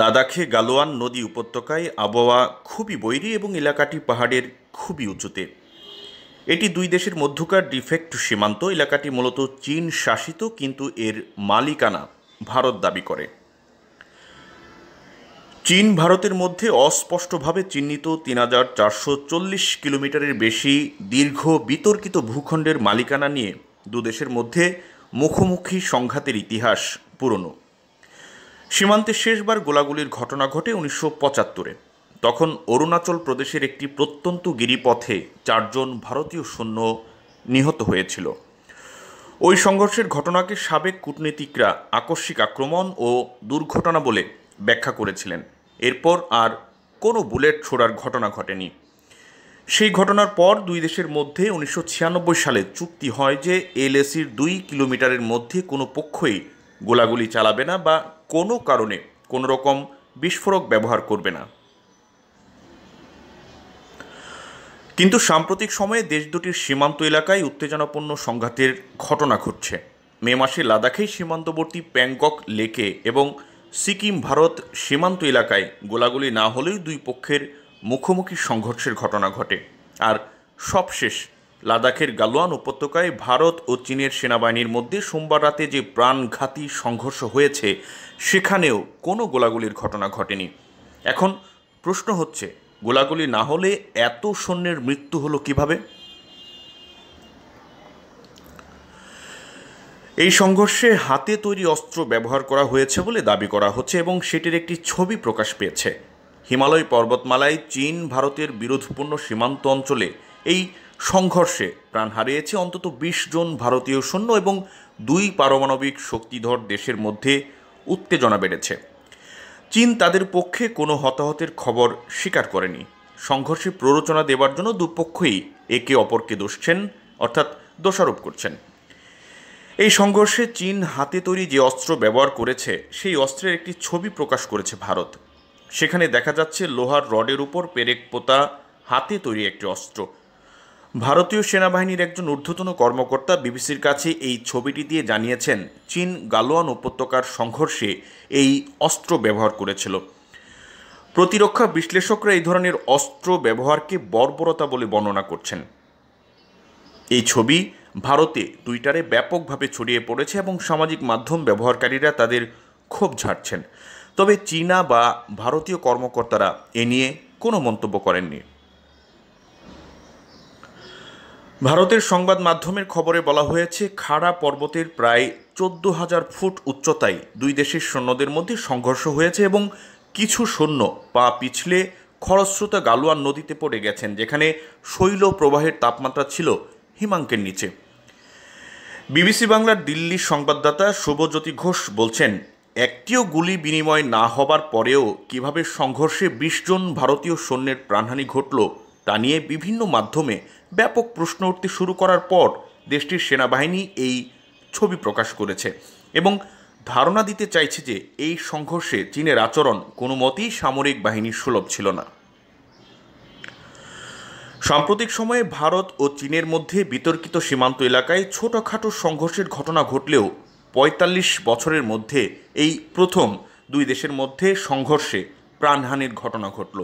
লাদাখে গালোয়ান নদী উপত্যকায় আবহাওয়া খুবই বৈরী এবং এলাকাটি পাহাড়ের খুবই উঁচুতে এটি দুই দেশের মধ্যকার ডিফেক্ট সীমান্ত এলাকাটি মূলত চীন শাসিত কিন্তু এর মালিকানা ভারত দাবি করে চীন ভারতের মধ্যে অস্পষ্টভাবে চিহ্নিত তিন হাজার চারশো চল্লিশ কিলোমিটারের বেশি দীর্ঘ বিতর্কিত ভূখণ্ডের মালিকানা নিয়ে দুদেশের মধ্যে মুখোমুখি সংঘাতের ইতিহাস পুরনো সীমান্তে শেষবার গোলাগুলির ঘটনা ঘটে উনিশশো পঁচাত্তরে তখন অরুণাচল প্রদেশের একটি প্রত্যন্ত গিরিপথে চারজন ভারতীয় সৈন্য নিহত হয়েছিল ওই সংঘর্ষের ঘটনাকে সাবেক কূটনীতিকরা আকস্মিক আক্রমণ ও দুর্ঘটনা বলে ব্যাখ্যা করেছিলেন এরপর আর কোনো বুলেট ছোড়ার ঘটনা ঘটেনি সেই ঘটনার পর দুই দেশের মধ্যে উনিশশো সালে চুক্তি হয় যে এলএসির দুই কিলোমিটারের মধ্যে কোনো পক্ষই গোলাগুলি চালাবে না বা কোনো কারণে কোনো রকম বিস্ফোরক ব্যবহার করবে না কিন্তু সাম্প্রতিক সময়ে দেশ দুটির সীমান্ত এলাকায় উত্তেজনাপূর্ণ সংঘাতের ঘটনা ঘটছে মে মাসে লাদাখেই সীমান্তবর্তী প্যাংকক লেকে এবং সিকিম ভারত সীমান্ত এলাকায় গোলাগুলি না হলেই দুই পক্ষের মুখোমুখি সংঘর্ষের ঘটনা ঘটে আর সবশেষ লাদাখের গালোয়ান উপত্যকায় ভারত ও চীনের সেনাবাহিনীর মধ্যে সোমবার রাতে যে প্রাণঘাতী সংঘর্ষ হয়েছে সেখানেও কোনো গোলাগুলির ঘটনা ঘটেনি এখন প্রশ্ন হচ্ছে গোলাগুলি না হলে এত সৈন্যের মৃত্যু হলো কিভাবে এই সংঘর্ষে হাতে তৈরি অস্ত্র ব্যবহার করা হয়েছে বলে দাবি করা হচ্ছে এবং সেটির একটি ছবি প্রকাশ পেয়েছে হিমালয় পর্বতমালায় চীন ভারতের বিরোধপূর্ণ সীমান্ত অঞ্চলে এই সংঘর্ষে প্রাণ হারিয়েছে অন্তত বিশ জন ভারতীয় সৈন্য এবং দুই পারমাণবিক শক্তিধর দেশের মধ্যে উত্তেজনা বেড়েছে চীন তাদের পক্ষে কোনো হতাহতের খবর স্বীকার করেনি সংঘর্ষে প্ররোচনা দেবার জন্য দুপক্ষই একে অপরকে দোষছেন অর্থাৎ দোষারোপ করছেন এই সংঘর্ষে চীন হাতে তৈরি যে অস্ত্র ব্যবহার করেছে সেই অস্ত্রের একটি ছবি প্রকাশ করেছে ভারত সেখানে দেখা যাচ্ছে লোহার রডের উপর পেরেক পোতা হাতে তৈরি একটি অস্ত্র ভারতীয় সেনাবাহিনীর একজন ঊর্ধ্বতন কর্মকর্তা বিবিসির কাছে এই ছবিটি দিয়ে জানিয়েছেন চীন গালোয়ান উপত্যকার সংঘর্ষে এই অস্ত্র ব্যবহার করেছিল প্রতিরক্ষা বিশ্লেষকরা এই ধরনের অস্ত্র ব্যবহারকে বর্বরতা বলে বর্ণনা করছেন এই ছবি ভারতে টুইটারে ব্যাপকভাবে ছড়িয়ে পড়েছে এবং সামাজিক মাধ্যম ব্যবহারকারীরা তাদের ক্ষোভ ঝাড়ছেন তবে চীনা বা ভারতীয় কর্মকর্তারা এ নিয়ে কোনো মন্তব্য করেননি ভারতের সংবাদ মাধ্যমের খবরে বলা হয়েছে খাড়া পর্বতের প্রায় চোদ্দ হাজার ফুট উচ্চতায় দুই দেশের সৈন্যদের মধ্যে সংঘর্ষ হয়েছে এবং কিছু সৈন্য পা পিছলে খরস্রোতা গালুয়ান নদীতে পড়ে গেছেন যেখানে শৈল প্রবাহের তাপমাত্রা ছিল হিমাঙ্কের নিচে বিবিসি বাংলার দিল্লির সংবাদদাতা শুভজ্যোতি ঘোষ বলছেন একটিও গুলি বিনিময় না হবার পরেও কিভাবে সংঘর্ষে বিশ জন ভারতীয় সৈন্যের প্রাণহানি ঘটল তা নিয়ে বিভিন্ন মাধ্যমে ব্যাপক প্রশ্ন উঠতে শুরু করার পর দেশটির সেনাবাহিনী এই ছবি প্রকাশ করেছে এবং ধারণা দিতে চাইছে যে এই সংঘর্ষে চীনের আচরণ কোনো মতেই সামরিক বাহিনীর সুলভ ছিল না সাম্প্রতিক সময়ে ভারত ও চীনের মধ্যে বিতর্কিত সীমান্ত এলাকায় ছোটখাটো সংঘর্ষের ঘটনা ঘটলেও ৪৫ বছরের মধ্যে এই প্রথম দুই দেশের মধ্যে সংঘর্ষে প্রাণহানির ঘটনা ঘটল